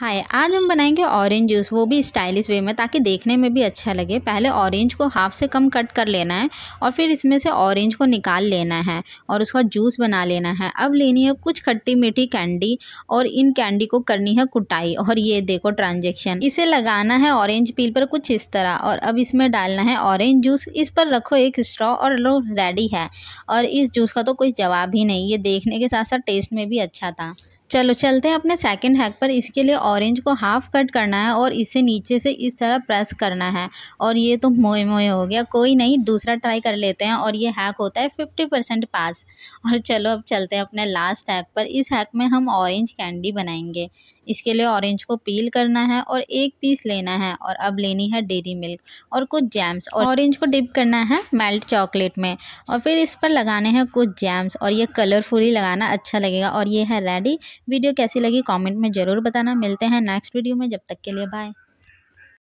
हाय आज हम बनाएंगे ऑरेंज जूस वो भी स्टाइलिश वे में ताकि देखने में भी अच्छा लगे पहले ऑरेंज को हाफ से कम कट कर लेना है और फिर इसमें से ऑरेंज को निकाल लेना है और उसका जूस बना लेना है अब लेनी है कुछ खट्टी मीठी कैंडी और इन कैंडी को करनी है कुटाई और ये देखो ट्रांजेक्शन इसे लगाना है ऑरेंज पील पर कुछ इस तरह और अब इसमें डालना है ऑरेंज जूस इस पर रखो एक स्ट्रॉ और लो रेडी है और इस जूस का तो कोई जवाब ही नहीं ये देखने के साथ साथ टेस्ट में भी अच्छा था चलो चलते हैं अपने सेकंड हैक पर इसके लिए ऑरेंज को हाफ कट करना है और इसे नीचे से इस तरह प्रेस करना है और ये तो मोए मोए हो गया कोई नहीं दूसरा ट्राई कर लेते हैं और ये हैक होता है फिफ्टी परसेंट पास और चलो अब चलते हैं अपने लास्ट हैक पर इस हैक में हम ऑरेंज कैंडी बनाएंगे इसके लिए ऑरेंज को पील करना है और एक पीस लेना है और अब लेनी है डेरी मिल्क और कुछ जैम्स और ऑरेंज को डिप करना है मेल्ट चॉकलेट में और फिर इस पर लगाने हैं कुछ जैम्स और ये कलरफुली लगाना अच्छा लगेगा और ये है रेडी वीडियो कैसी लगी कॉमेंट में ज़रूर बताना मिलते हैं नेक्स्ट वीडियो में जब तक के लिए बाय